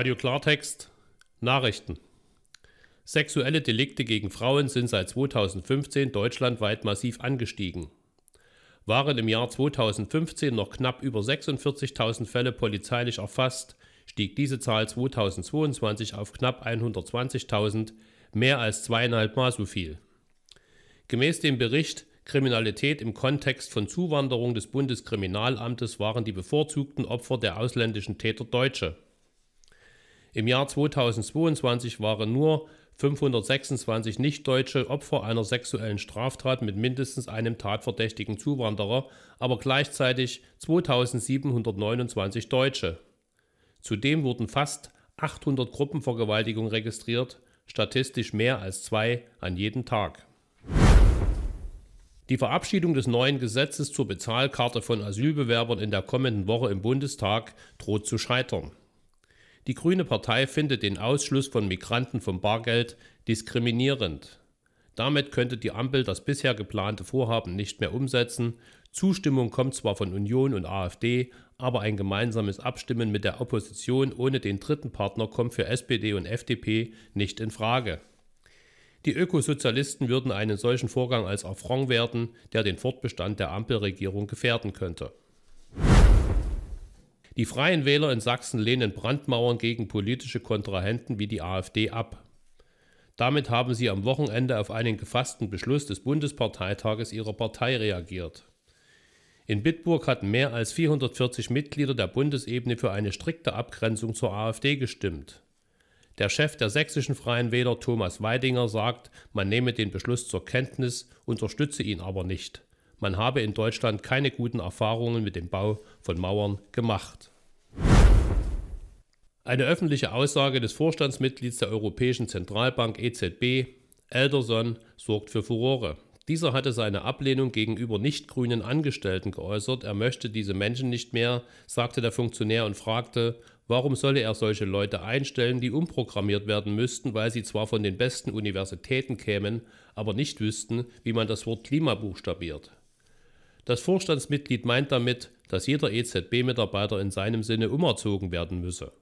Radio Klartext Nachrichten. Sexuelle Delikte gegen Frauen sind seit 2015 deutschlandweit massiv angestiegen. Waren im Jahr 2015 noch knapp über 46.000 Fälle polizeilich erfasst, stieg diese Zahl 2022 auf knapp 120.000, mehr als zweieinhalb Mal so viel. Gemäß dem Bericht Kriminalität im Kontext von Zuwanderung des Bundeskriminalamtes waren die bevorzugten Opfer der ausländischen Täter Deutsche. Im Jahr 2022 waren nur 526 Nichtdeutsche Opfer einer sexuellen Straftat mit mindestens einem tatverdächtigen Zuwanderer, aber gleichzeitig 2729 Deutsche. Zudem wurden fast 800 Gruppenvergewaltigungen registriert, statistisch mehr als zwei an jedem Tag. Die Verabschiedung des neuen Gesetzes zur Bezahlkarte von Asylbewerbern in der kommenden Woche im Bundestag droht zu scheitern. Die Grüne Partei findet den Ausschluss von Migranten vom Bargeld diskriminierend. Damit könnte die Ampel das bisher geplante Vorhaben nicht mehr umsetzen. Zustimmung kommt zwar von Union und AfD, aber ein gemeinsames Abstimmen mit der Opposition ohne den dritten Partner kommt für SPD und FDP nicht in Frage. Die Ökosozialisten würden einen solchen Vorgang als Affront werten, der den Fortbestand der Ampelregierung gefährden könnte. Die Freien Wähler in Sachsen lehnen Brandmauern gegen politische Kontrahenten wie die AfD ab. Damit haben sie am Wochenende auf einen gefassten Beschluss des Bundesparteitages ihrer Partei reagiert. In Bitburg hatten mehr als 440 Mitglieder der Bundesebene für eine strikte Abgrenzung zur AfD gestimmt. Der Chef der sächsischen Freien Wähler Thomas Weidinger sagt, man nehme den Beschluss zur Kenntnis, unterstütze ihn aber nicht man habe in Deutschland keine guten Erfahrungen mit dem Bau von Mauern gemacht. Eine öffentliche Aussage des Vorstandsmitglieds der Europäischen Zentralbank EZB, Elderson, sorgt für Furore. Dieser hatte seine Ablehnung gegenüber nicht-grünen Angestellten geäußert, er möchte diese Menschen nicht mehr, sagte der Funktionär und fragte, warum solle er solche Leute einstellen, die umprogrammiert werden müssten, weil sie zwar von den besten Universitäten kämen, aber nicht wüssten, wie man das Wort Klima buchstabiert. Das Vorstandsmitglied meint damit, dass jeder EZB-Mitarbeiter in seinem Sinne umerzogen werden müsse.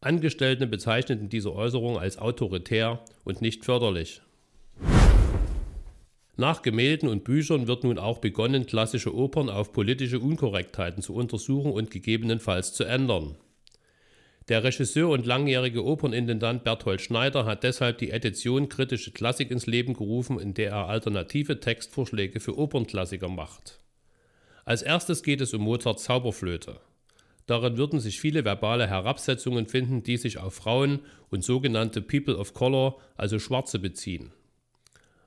Angestellte bezeichneten diese Äußerung als autoritär und nicht förderlich. Nach Gemälden und Büchern wird nun auch begonnen, klassische Opern auf politische Unkorrektheiten zu untersuchen und gegebenenfalls zu ändern. Der Regisseur und langjährige Opernintendant Berthold Schneider hat deshalb die Edition Kritische Klassik ins Leben gerufen, in der er alternative Textvorschläge für Opernklassiker macht. Als erstes geht es um Mozarts Zauberflöte. Darin würden sich viele verbale Herabsetzungen finden, die sich auf Frauen und sogenannte People of Color, also Schwarze, beziehen.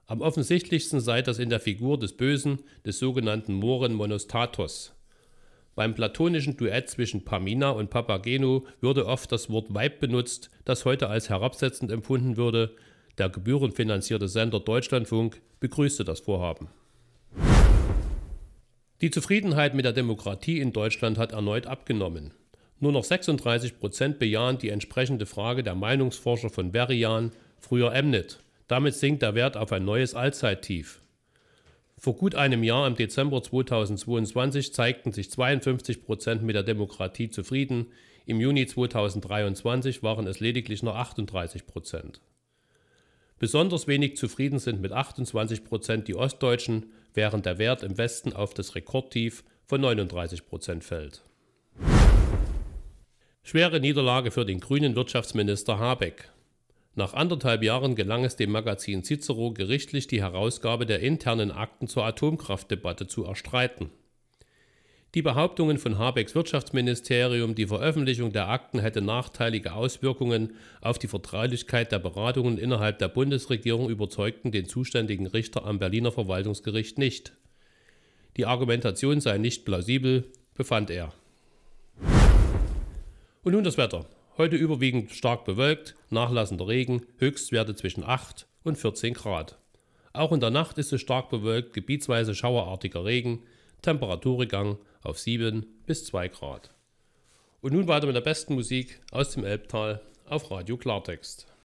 Am offensichtlichsten sei das in der Figur des Bösen, des sogenannten Mohren Monostatos. Beim platonischen Duett zwischen Pamina und Papageno würde oft das Wort Weib benutzt, das heute als herabsetzend empfunden würde. Der gebührenfinanzierte Sender Deutschlandfunk begrüßte das Vorhaben. Die Zufriedenheit mit der Demokratie in Deutschland hat erneut abgenommen. Nur noch 36 Prozent bejahen die entsprechende Frage der Meinungsforscher von Verian, früher Emnet. Damit sinkt der Wert auf ein neues Allzeittief. Vor gut einem Jahr im Dezember 2022 zeigten sich 52 Prozent mit der Demokratie zufrieden, im Juni 2023 waren es lediglich noch 38 Prozent. Besonders wenig zufrieden sind mit 28 Prozent die Ostdeutschen, während der Wert im Westen auf das Rekordtief von 39 Prozent fällt. Schwere Niederlage für den grünen Wirtschaftsminister Habeck. Nach anderthalb Jahren gelang es dem Magazin Cicero gerichtlich, die Herausgabe der internen Akten zur Atomkraftdebatte zu erstreiten. Die Behauptungen von Habecks Wirtschaftsministerium, die Veröffentlichung der Akten hätte nachteilige Auswirkungen auf die Vertraulichkeit der Beratungen innerhalb der Bundesregierung, überzeugten den zuständigen Richter am Berliner Verwaltungsgericht nicht. Die Argumentation sei nicht plausibel, befand er. Und nun das Wetter. Heute überwiegend stark bewölkt, nachlassender Regen, Höchstwerte zwischen 8 und 14 Grad. Auch in der Nacht ist es stark bewölkt, gebietsweise schauerartiger Regen, Temperaturregang auf 7 bis 2 Grad. Und nun weiter mit der besten Musik aus dem Elbtal auf Radio Klartext.